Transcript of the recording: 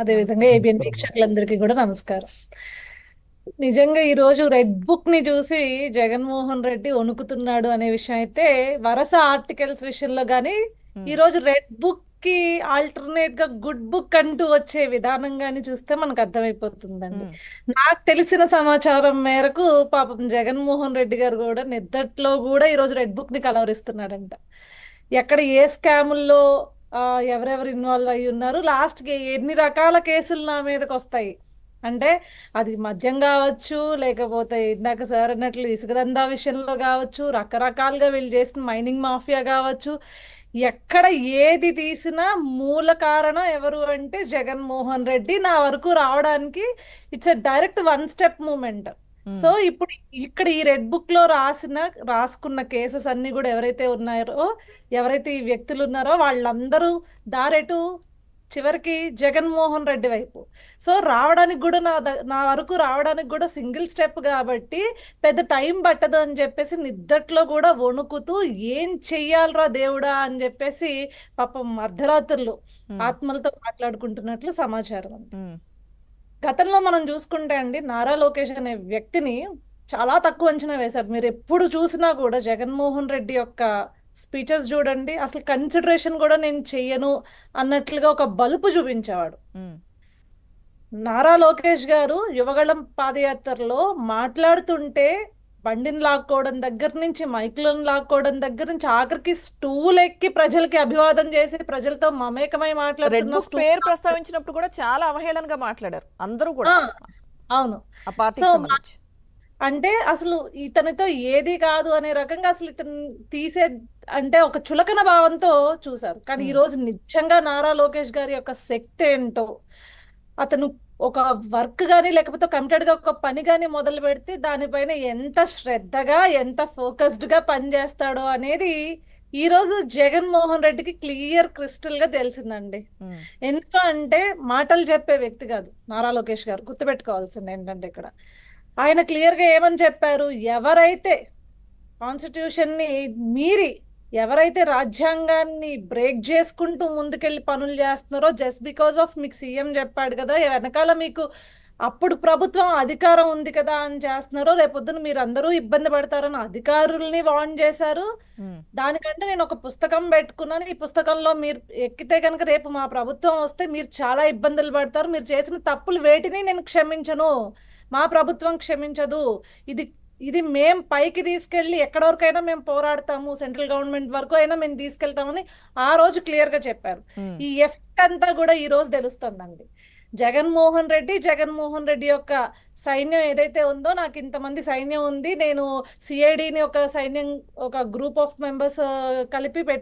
అదేవిధంగా ఏబిఎన్ వీక్షకులందరికీ కూడా నమస్కారం నిజంగా ఈ రోజు రెడ్ బుక్ ని చూసి జగన్మోహన్ రెడ్డి వణుకుతున్నాడు అనే విషయం అయితే వరస ఆర్టికల్స్ విషయంలో కానీ ఈ రోజు రెడ్ బుక్ కి ఆల్టర్నేట్ గా గుడ్ బుక్ అంటూ వచ్చే విధానం గాని చూస్తే మనకు అర్థమైపోతుందండి నాకు తెలిసిన సమాచారం మేరకు పాపం జగన్మోహన్ రెడ్డి గారు కూడా నిద్దట్లో కూడా ఈ రోజు రెడ్ బుక్ ని కలవరిస్తున్నాడంట ఎక్కడ ఏ స్కాముల్లో ఎవరెవరు ఇన్వాల్వ్ అయ్యి ఉన్నారు లాస్ట్కి ఎన్ని రకాల కేసులు నా మీదకి వస్తాయి అంటే అది మద్యం కావచ్చు లేకపోతే ఇందాక సార్ అన్నట్లు ఇసుక దందా విషయంలో కావచ్చు రకరకాలుగా వీళ్ళు చేసిన మైనింగ్ మాఫియా కావచ్చు ఎక్కడ ఏది తీసినా మూల కారణం ఎవరు అంటే జగన్మోహన్ రెడ్డి నా వరకు రావడానికి it's a direct one step moment Hmm. So ఇప్పుడు ఇక్కడ ఈ రెడ్ బుక్ లో రాసిన రాసుకున్న కేసెస్ అన్ని కూడా ఎవరైతే ఉన్నారో ఎవరైతే ఈ వ్యక్తులు ఉన్నారో వాళ్ళందరూ దారెటు చివరికి జగన్మోహన్ రెడ్డి వైపు సో రావడానికి కూడా నా నా వరకు రావడానికి కూడా సింగిల్ స్టెప్ కాబట్టి పెద్ద టైం పట్టదు అని చెప్పేసి నిద్దట్లో కూడా వణుకుతూ ఏం చెయ్యాలరా దేవుడా అని చెప్పేసి పాపం అర్ధరాత్రులు hmm. ఆత్మలతో మాట్లాడుకుంటున్నట్లు సమాచారం గతంలో మనం చూసుకుంటే అండి నారా లోకేష్ అనే వ్యక్తిని చాలా తక్కువ అంచనా వేశారు మీరు ఎప్పుడు చూసినా కూడా జగన్మోహన్ రెడ్డి యొక్క స్పీచెస్ చూడండి అసలు కన్సిడరేషన్ కూడా నేను చెయ్యను అన్నట్లుగా ఒక బలుపు చూపించేవాడు నారా లోకేష్ గారు యువగళం పాదయాత్రలో మాట్లాడుతుంటే బండిని లాక్కోవడం దగ్గర నుంచి మైకులను లాక్కోవడం దగ్గర నుంచి ఆఖరికి స్టూల్ ఎక్కి ప్రజలకి అభివాదం చేసి ప్రజలతో మమేకమై మాట్లాడుతున్న పేరు ప్రస్తావించినప్పుడు కూడా చాలా అవహేళనగా మాట్లాడారు అందరూ కూడా అవును సో అంటే అసలు ఇతనితో ఏది కాదు అనే రకంగా అసలు ఇతను తీసే అంటే ఒక చులకన భావంతో చూశారు కానీ ఈ రోజు నిజంగా నారా లోకేష్ గారి యొక్క శక్తి ఏంటో అతను ఒక వర్క్ కానీ లేకపోతే కంప్యూటర్గా ఒక పని కానీ మొదలు పెడితే దానిపైన ఎంత శ్రద్ధగా ఎంత ఫోకస్డ్గా పనిచేస్తాడో అనేది ఈ రోజు జగన్మోహన్ రెడ్డికి క్లియర్ క్రిస్టల్ గా తెలిసిందండి ఎందుకంటే మాటలు చెప్పే వ్యక్తి కాదు నారా లోకేష్ గారు గుర్తుపెట్టుకోవాల్సింది ఏంటంటే ఇక్కడ ఆయన క్లియర్ గా ఏమని చెప్పారు ఎవరైతే కాన్స్టిట్యూషన్ ని మీరి ఎవరైతే రాజ్యాంగాన్ని బ్రేక్ చేసుకుంటూ ముందుకెళ్ళి పనులు చేస్తున్నారో జస్ట్ బికాస్ ఆఫ్ మీకు సీఎం చెప్పాడు కదా వెనకాల మీకు అప్పుడు ప్రభుత్వం అధికారం ఉంది కదా అని చేస్తున్నారో రేపొద్దున మీరు అందరూ ఇబ్బంది పడతారని అధికారుల్ని వార్న్ చేశారు దానికంటే నేను ఒక పుస్తకం పెట్టుకున్నాను ఈ పుస్తకంలో మీరు ఎక్కితే కనుక రేపు మా ప్రభుత్వం వస్తే మీరు చాలా ఇబ్బందులు పడతారు మీరు చేసిన తప్పులు వేటిని నేను క్షమించను మా ప్రభుత్వం క్షమించదు ఇది ఇది మేము పైకి తీసుకెళ్ళి ఎక్కడి అయినా మేము పోరాడతాము సెంట్రల్ గవర్నమెంట్ వరకు అయినా మేము తీసుకెళ్తామని ఆ రోజు క్లియర్ గా చెప్పారు ఈ ఎఫెక్ట్ అంతా కూడా ఈ రోజు తెలుస్తుందండి జగన్మోహన్ రెడ్డి జగన్మోహన్ రెడ్డి యొక్క సైన్యం ఏదైతే ఉందో నాకు ఇంతమంది సైన్యం ఉంది నేను సిఐడిని ఒక సైన్యం ఒక గ్రూప్ ఆఫ్ మెంబర్స్ కలిపి పెట్టు